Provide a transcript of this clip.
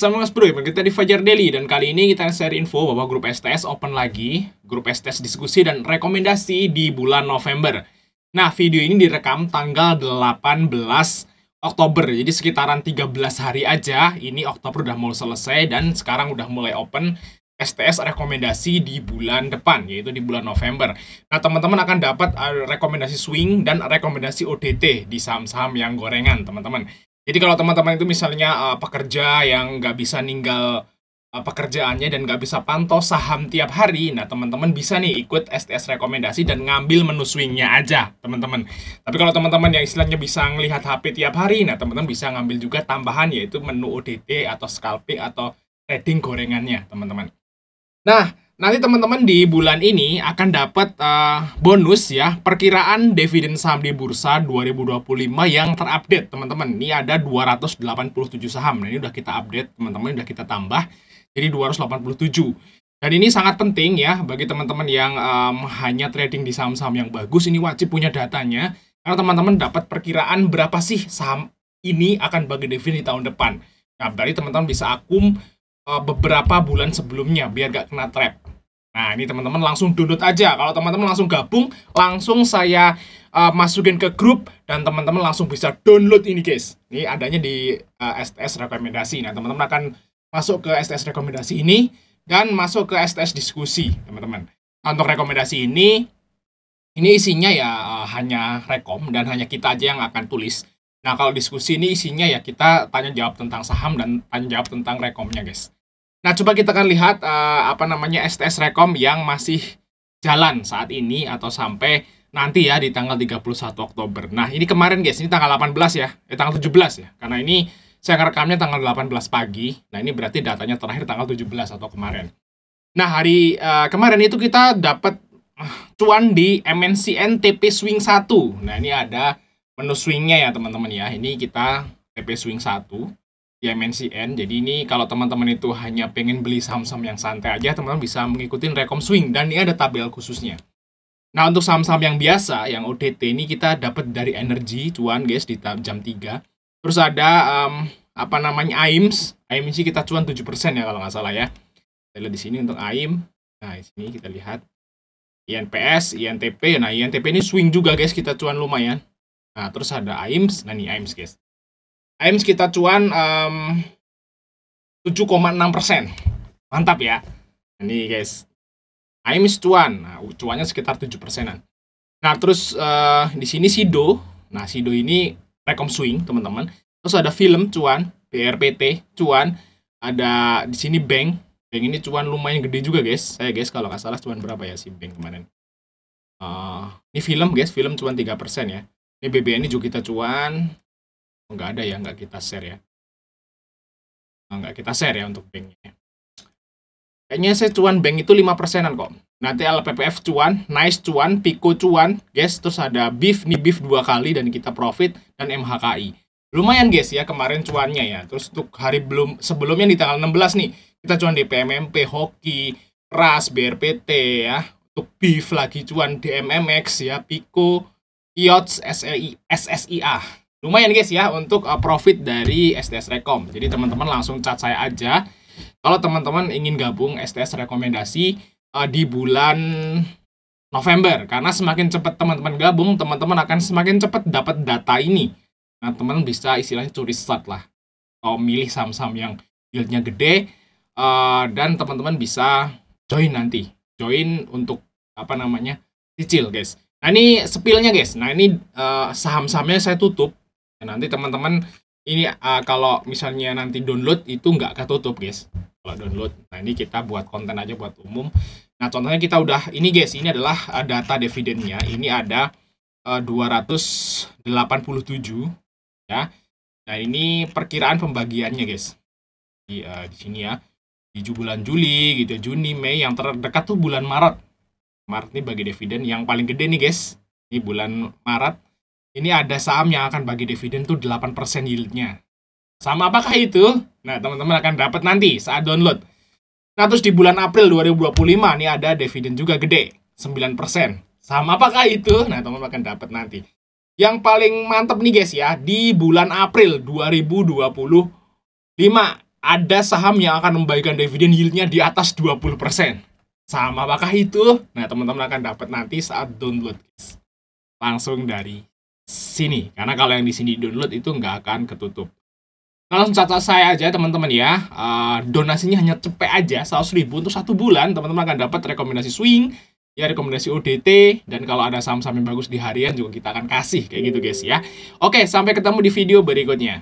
sama Mas Bro, kita di Fajar Daily dan kali ini kita share info bahwa grup STS open lagi, grup STS diskusi dan rekomendasi di bulan November. Nah, video ini direkam tanggal 18 Oktober, jadi sekitaran 13 hari aja, ini Oktober udah mau selesai dan sekarang udah mulai open STS rekomendasi di bulan depan, yaitu di bulan November. Nah, teman-teman akan dapat eh, rekomendasi swing dan rekomendasi ODT di saham-saham yang gorengan, teman-teman. Jadi kalau teman-teman itu misalnya uh, pekerja yang nggak bisa ninggal uh, pekerjaannya dan nggak bisa pantau saham tiap hari, nah teman-teman bisa nih ikut STS rekomendasi dan ngambil menu swingnya aja, teman-teman. Tapi kalau teman-teman yang istilahnya bisa ngelihat HP tiap hari, nah teman-teman bisa ngambil juga tambahan yaitu menu ODT atau scalping atau trading gorengannya, teman-teman. Nah, Nanti teman-teman di bulan ini akan dapat uh, bonus ya perkiraan dividen saham di bursa 2025 yang terupdate teman-teman. Ini ada 287 saham. Nah, ini udah kita update teman-teman, udah kita tambah jadi 287. Dan ini sangat penting ya bagi teman-teman yang um, hanya trading di saham-saham yang bagus ini wajib punya datanya karena teman-teman dapat perkiraan berapa sih saham ini akan bagi dividen di tahun depan. Nah, berarti teman-teman bisa akum eh, beberapa bulan sebelumnya biar gak kena trap. Nah, ini teman-teman langsung download aja. Kalau teman-teman langsung gabung, langsung saya uh, masukin ke grup dan teman-teman langsung bisa download ini, guys. Ini adanya di uh, eh, STS rekomendasi. Nah, teman-teman akan masuk ke STS rekomendasi ini dan masuk ke STS diskusi, teman-teman. Nah, untuk rekomendasi ini ini isinya ya uh, hanya rekom dan hanya kita aja yang akan tulis. Nah, kalau diskusi ini isinya ya kita tanya jawab tentang saham dan tanya jawab tentang rekomnya, guys. Nah, coba kita akan lihat uh, apa namanya STS Rekom yang masih jalan saat ini atau sampai nanti ya di tanggal 31 Oktober. Nah, ini kemarin guys, ini tanggal 18 ya. Eh tanggal 17 ya. Karena ini saya ngerekamnya tanggal 18 pagi. Nah, ini berarti datanya terakhir tanggal 17 atau kemarin. Nah, hari uh, kemarin itu kita dapat uh, cuan di MNC NTP Swing 1. Nah, ini ada menu swingnya ya teman-teman ya. Ini kita TP Swing 1 di MNCN. Jadi ini kalau teman-teman itu hanya pengen beli saham-saham yang santai aja, teman-teman bisa mengikuti rekom swing dan ini ada tabel khususnya. Nah, untuk saham-saham yang biasa, yang ODT ini kita dapat dari energi cuan guys di jam 3. Terus ada um, apa namanya AIMS. AIMS kita cuan 7% ya kalau nggak salah ya. Kita lihat di sini untuk AIM. Nah, di sini kita lihat INPS, INTP. Nah, INTP ini swing juga guys, kita cuan lumayan. Nah, terus ada AIMS. Nah, ini AIMS guys. AIM sekitar cuan um, 7,6%. Mantap ya. Ini guys. AIM cuan, nah, cuannya sekitar 7 persenan. Nah, terus uh, di sini Sido. Nah, Sido ini rekom swing, teman-teman. Terus ada film cuan, BRPT cuan, ada di sini bank. Bank ini cuan lumayan gede juga, guys. Saya guys kalau nggak salah cuan berapa ya si bank kemarin. Uh, ini film, guys, film cuan 3% ya. Ini BBN ini juga kita cuan, Oh, nggak ada ya nggak kita share ya oh, nggak kita share ya untuk banknya ya? kayaknya saya cuan bank itu 5 persenan kok nanti LPPF cuan nice cuan pico cuan guys terus ada beef nih beef dua kali dan kita profit dan MHKI lumayan guys ya kemarin cuannya ya terus untuk hari belum sebelumnya di tanggal 16 nih kita cuan di PMMP hoki ras BRPT ya untuk beef lagi cuan DMMX ya pico IOTS e SSI SSIA lumayan guys ya untuk uh, profit dari STS Rekom. Jadi teman-teman langsung chat saya aja kalau teman-teman ingin gabung STS rekomendasi uh, di bulan November karena semakin cepat teman-teman gabung, teman-teman akan semakin cepat dapat data ini. Nah, teman bisa istilahnya curi start lah. Kalau milih saham-saham yang yieldnya gede uh, dan teman-teman bisa join nanti. Join untuk apa namanya? cicil, guys. Nah ini sepilnya guys. Nah ini uh, saham-sahamnya saya tutup Nah, nanti teman-teman ini uh, kalau misalnya nanti download itu nggak ketutup guys kalau download nah ini kita buat konten aja buat umum nah contohnya kita udah ini guys ini adalah ah, data dividennya ini ada ah, uh, 287 ya nah ini perkiraan pembagiannya guys di, uh, di sini ya di bulan Juli gitu ya, Juni Mei yang terdekat tuh bulan Maret Maret ini bagi dividen yang paling gede nih guys ini bulan Maret ini ada saham yang akan bagi dividen tuh 8% yieldnya. Sama apakah itu? Nah, teman-teman akan dapat nanti saat download. Nah, terus di bulan April 2025 ini ada dividen juga gede, 9%. Sama apakah itu? Nah, teman-teman akan dapat nanti. Yang paling mantep nih guys ya, di bulan April 2025 ada saham yang akan membaikkan dividen yieldnya di atas 20%. Sama apakah itu? Nah, teman-teman akan dapat nanti saat download guys. Langsung dari sini. Karena kalau yang di sini download itu nggak akan ketutup. Nah, langsung catat saya aja teman-teman ya. Uh, donasinya hanya cepet aja 100 ribu untuk satu bulan. Teman-teman akan dapat rekomendasi swing, ya rekomendasi ODT, dan kalau ada saham-saham yang bagus di harian juga kita akan kasih. Kayak gitu guys ya. Oke, sampai ketemu di video berikutnya.